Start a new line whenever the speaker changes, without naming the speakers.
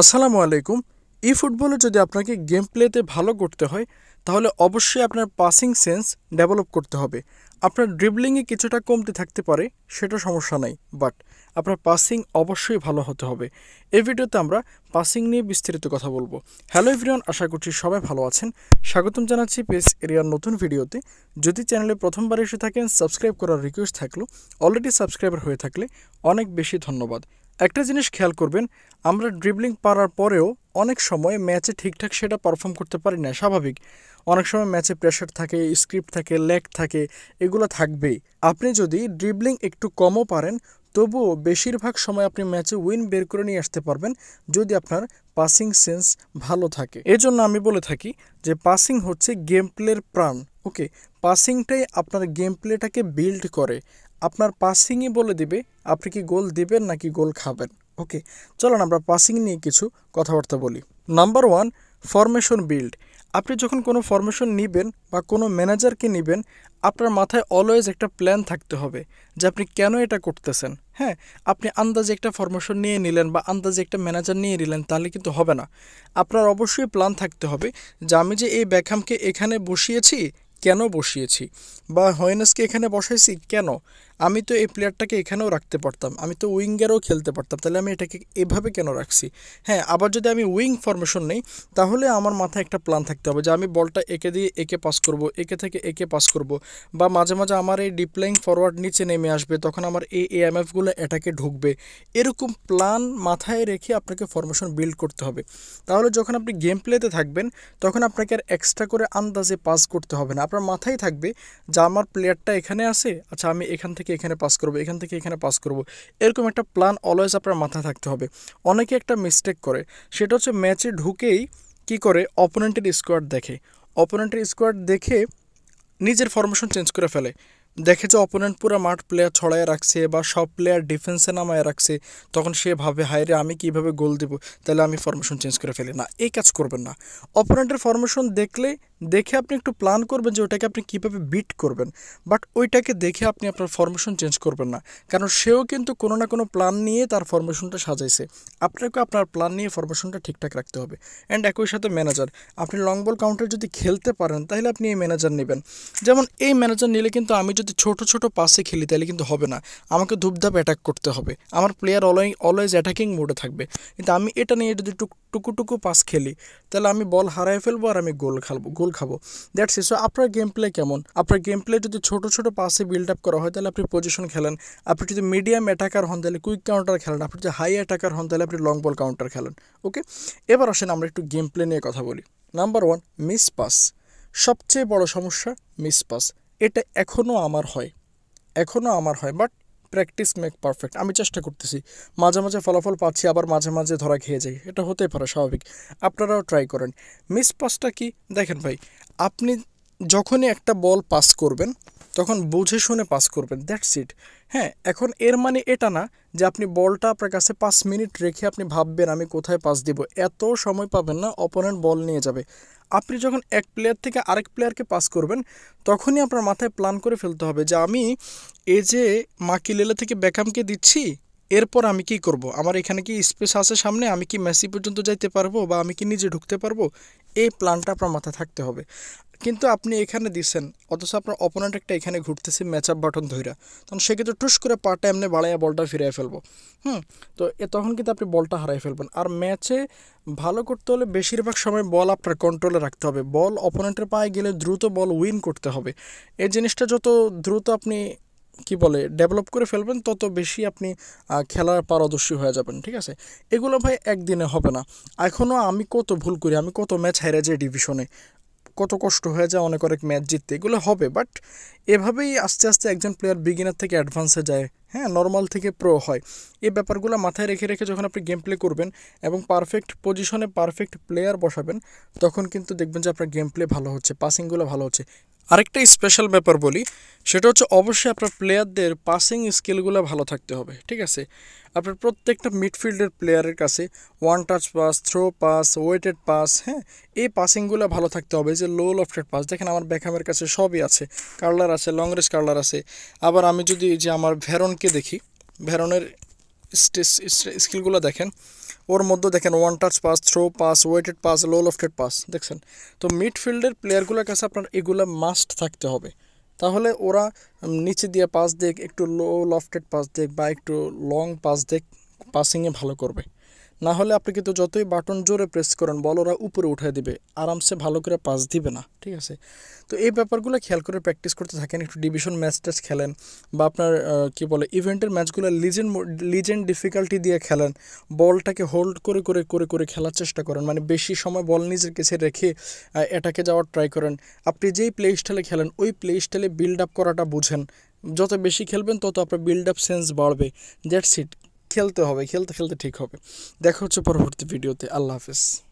আসসালামু আলাইকুম ই ফুটবলে যদি আপনাকে গেম প্লেতে ভালো করতে হয় তাহলে অবশ্যই আপনার পাসিং সেন্স ডেভেলপ করতে হবে আপনার ড্রিবলিংয়ে কিছুটা কমতে থাকতে পারে সেটা সমস্যা নাই বাট আপনার পাসিং অবশ্যই ভালো হতে হবে এই ভিডিওতে আমরা পাসিং নিয়ে বিস্তারিত কথা বলবো হ্যালো এভরিওয়ান আশা করছি সবাই ভালো আছেন স্বাগতম জানাচ্ছি পেস এরিয়ার নতুন ভিডিওতে যদি চ্যানেলে প্রথমবার এসে থাকেন সাবস্ক্রাইব করার রিকোয়েস্ট থাকলো অলরেডি সাবস্ক্রাইবার হয়ে থাকলে অনেক বেশি ধন্যবাদ একটা জিনিস খেয়াল করবেন আমরা ড্রিবলিং পারার পরেও অনেক সময় ম্যাচে ঠিকঠাক সেটা পারফর্ম করতে পারি না স্বাভাবিক অনেক সময় ম্যাচে প্রেশার থাকে স্ক্রিপ্ট থাকে লেগ থাকে এগুলো থাকবেই আপনি যদি ড্রিবলিং একটু কমও পারেন তবুও বেশিরভাগ সময় আপনি ম্যাচে উইন বের করে নিয়ে আসতে পারবেন যদি আপনার পাসিং সেন্স ভালো থাকে এজন্য আমি বলে থাকি যে পাসিং হচ্ছে গেম প্লের প্রাণ ওকে পাসিংটাই আপনার গেম প্লেটাকে বিল্ড করে আপনার পাসিংই বলে দিবে আপনি কি গোল দিবেন নাকি গোল খাবেন ওকে চলুন আমরা পাসিং নিয়ে কিছু কথাবার্তা বলি নাম্বার ওয়ান ফরমেশন বিল্ড আপনি যখন কোনো ফরমেশন নেবেন বা কোনো ম্যানেজারকে নেবেন আপনার মাথায় অলওয়েজ একটা প্ল্যান থাকতে হবে যে আপনি কেন এটা করতেছেন হ্যাঁ আপনি আন্দাজে একটা ফরমেশন নিয়ে নিলেন বা আন্দাজে একটা ম্যানেজার নিয়ে নিলেন তাহলে কিন্তু হবে না আপনার অবশ্যই প্ল্যান থাকতে হবে যে আমি যে এই ব্যাকহামকে এখানে বসিয়েছি কেন বসিয়েছি বা হয়েনেসকে এখানে বসাইছি কেন আমি তো এই প্লেয়ারটাকে এখানেও রাখতে পারতাম আমি তো উইঙ্গারও খেলতে পারতাম তাহলে আমি এটাকে এভাবে কেন রাখছি হ্যাঁ আবার যদি আমি উইং ফরমেশন নেই তাহলে আমার মাথায় একটা প্ল্যান থাকতে হবে যে আমি বলটা একে দিয়ে একে পাস করব একে থেকে একে পাস করব বা মাঝে মাঝে আমার এই ডিপ্লেইং ফরওয়ার্ড নিচে নেমে আসবে তখন আমার এই এএমএফগুলো অ্যাটাকে ঢুকবে এরকম প্ল্যান মাথায় রেখে আপনাকে ফরমেশন বিল্ড করতে হবে তাহলে যখন আপনি গেম প্লেতে থাকবেন তখন আপনাকে আর এক্সট্রা করে আন্দাজে পাস করতে হবে না আপনার মাথায় থাকবে যে আমার প্লেয়ারটা এখানে আছে আচ্ছা আমি এখান থেকে এখানে পাস করব এখান থেকে এখানে পাস করব এরকম একটা প্ল্যান অলওয়েজ আপনার মাথায় থাকতে হবে অনেকে একটা মিস্টেক করে সেটা হচ্ছে ম্যাচে ঢুকেই কি করে অপোনেন্টের স্কোয়াড দেখে অপোনেন্টের স্কোয়াড দেখে নিজের ফরমেশন চেঞ্জ করে ফেলে দেখে যে অপোনেন্ট পুরো মাঠ প্লেয়ার ছড়ায় রাখছে বা সব প্লেয়ার ডিফেন্সে নামায় রাখছে তখন সে ভাবে হায়রে আমি কিভাবে গোল দেব তাহলে আমি ফরমেশন চেঞ্জ করে ফেলি না এই কাজ করবেন না অপোনেন্টের ফরমেশন দেখলে দেখে আপনি একটু প্ল্যান করবেন যে ওটাকে আপনি কীভাবে বিট করবেন বাট ওইটাকে দেখে আপনি আপনার ফরমেশন চেঞ্জ করবেন না কারণ সেও কিন্তু কোনো না কোনো প্ল্যান নিয়ে তার ফরমেশনটা সাজাইছে আপনাকে আপনার প্ল্যান নিয়ে ফরমেশনটা ঠিকঠাক রাখতে হবে অ্যান্ড একই সাথে ম্যানেজার আপনি লং বল কাউন্টার যদি খেলতে পারেন তাহলে আপনি এই ম্যানেজার নেবেন যেমন এই ম্যানেজার নিলে কিন্তু আমি যদি ছোট ছোট পাসে খেলি তাহলে কিন্তু হবে না আমাকে ধূপধাপ অ্যাটাক করতে হবে আমার প্লেয়ার অলওয়ে অলওয়েজ অ্যাটাকিং মোডে থাকবে কিন্তু আমি এটা নিয়ে যদি একটু টুকুটুকু পাস খেলি তাহলে আমি বল হারাই ফেলবো আর আমি গোল খাবো গোল খাবো দ্যাটস ইস আপনার গেম প্লে কেমন আপনার গেম প্লে যদি ছোটো ছোটো পাসে বিল্ড আপ করা হয় তাহলে আপনি পজিশন খেলেন আপনি যদি মিডিয়াম অ্যাটাকার হন তাহলে কুইক কাউন্টার খেলেন আপনি যদি হাই অ্যাটাকার হন তাহলে আপনি লং বল কাউন্টার খেলেন ওকে এবার আসেন আমরা একটু গেম প্লে নিয়ে কথা বলি নাম্বার ওয়ান মিস পাস সবচেয়ে বড় সমস্যা মিস পাস এটা এখনও আমার হয় এখনও আমার হয় বাট প্র্যাকটিস মেক পারফেক্ট আমি চেষ্টা করতেছি মাঝে মাঝে ফলাফল পাচ্ছি আবার মাঝে মাঝে ধরা খেয়ে যাই এটা হতেই পারে স্বাভাবিক আপনারাও ট্রাই করেন মিস পাসটা কি দেখেন ভাই আপনি যখনই একটা বল পাস করবেন তখন বুঝে শুনে পাস করবেন দ্যাটস ইট হ্যাঁ এখন এর মানে এটা না যে আপনি বলটা আপনার কাছে পাঁচ মিনিট রেখে আপনি ভাববেন আমি কোথায় পাস দিব এত সময় পাবেন না অপোনেন্ট বল নিয়ে যাবে আপনি যখন এক প্লেয়ার থেকে আরেক প্লেয়ারকে পাস করবেন তখনই আপনার মাথায় প্ল্যান করে ফেলতে হবে যে আমি এ যে মাকিলেলা থেকে ব্যাকামকে দিচ্ছি এরপর আমি কি করব আমার এখানে কি স্পেস আছে সামনে আমি কি মেসি পর্যন্ত যাইতে পারবো বা আমি কি নিজে ঢুকতে পারবো এই প্ল্যানটা আপনার মাথায় থাকতে হবে কিন্তু আপনি এখানে দিচ্ছেন অথচ আপনার অপোনেন্ট একটা এখানে ঘুরতেছে ম্যাচ আপ বাটন ধৈরা তখন সে কিন্তু টুস করে পাটা এমনি বাড়াইয়া বলটা ফিরিয়ে ফেলবো হুম তো এ তখন কিন্তু আপনি বলটা হারাই ফেলবেন আর ম্যাচে ভালো করতে হলে বেশিরভাগ সময় বল আপনার কন্ট্রোলে রাখতে হবে বল অপোনেন্টের পায়ে গেলে দ্রুত বল উইন করতে হবে এই জিনিসটা যত দ্রুত আপনি কি বলে ডেভেলপ করে ফেলবেন তত বেশি আপনি খেলার পারদর্শী হয়ে যাবেন ঠিক আছে এগুলো ভাই একদিনে হবে না এখনও আমি কত ভুল করি আমি কত ম্যাচ হেরে যাই ডিভিশনে কত কষ্ট হয়ে যায় অনেক অনেক ম্যাচ জিততে এগুলো হবে বাট এভাবেই আস্তে আস্তে একজন প্লেয়ার বিগিনার থেকে অ্যাডভান্সে যায় হ্যাঁ নর্মাল থেকে প্রো হয় এই ব্যাপারগুলো মাথায় রেখে রেখে যখন আপনি গেম প্লে করবেন এবং পারফেক্ট পজিশনে পারফেক্ট প্লেয়ার বসাবেন তখন কিন্তু দেখবেন যে আপনার গেম প্লে ভালো হচ্ছে পাসিংগুলো ভালো হচ্ছে আরেকটা স্পেশাল ব্যাপার বলি সেটা হচ্ছে অবশ্যই আপনার প্লেয়ারদের পাসিং স্কিলগুলো ভালো থাকতে হবে ঠিক আছে আপনার প্রত্যেকটা মিডফিল্ডের প্লেয়ারের কাছে one touch pass through pass weighted pass হ্যাঁ এই পাসিংগুলো ভালো থাকতে হবে যে লো লফটেড পাস দেখেন আমার ব্যাকহামের কাছে সবই আছে কার্লার আছে লং রেস কার্লার আছে আবার আমি যদি যে আমার ভেরনকে দেখি ভেরনের স্কিলগুলো দেখেন ওর মধ্যে দেখেন one touch pass through pass weighted pass low lofted pass দেখছেন তো মিডফিল্ডের প্লেয়ারগুলোর কাছে আপনার এগুলো মাস্ট থাকতে হবে তাহলে ওরা নিচে দিয়ে পাস দেখ একটু লো লফটেড পাস দেখ বা একটু লং পাস দেখ পাসিংয়ে ভালো করবে না হলে আপনি কিন্তু যতই বাটন জোরে প্রেস করেন বল ওরা উপরে উঠে দিবে আরামসে ভালো করে পাস দিবে না ঠিক আছে তো এই ব্যাপারগুলো খেয়াল করে প্র্যাকটিস করতে থাকেন একটু ডিভিশন ম্যাচ ট্যাচ খেলেন বা আপনার কি বলে ইভেন্টের ম্যাচগুলো লিজেন্ড লিজেন্ড ডিফিকাল্টি দিয়ে খেলেন বলটাকে হোল্ড করে করে করে করে খেলার চেষ্টা করেন মানে বেশি সময় বল নিজের কাছে রেখে এটাকে যাওয়ার ট্রাই করেন আপনি যেই প্লে স্টাইলে খেলেন ওই প্লে স্টাইলে বিল্ড আপ করাটা বুঝেন যত বেশি খেলবেন তত আপনার বিল্ড আপ সেন্স বাড়বে দ্যাটস ইট খেলতে হবে খেলতে খেলতে ঠিক হবে দেখা হচ্ছে পরবর্তী ভিডিওতে আল্লাহ হাফিজ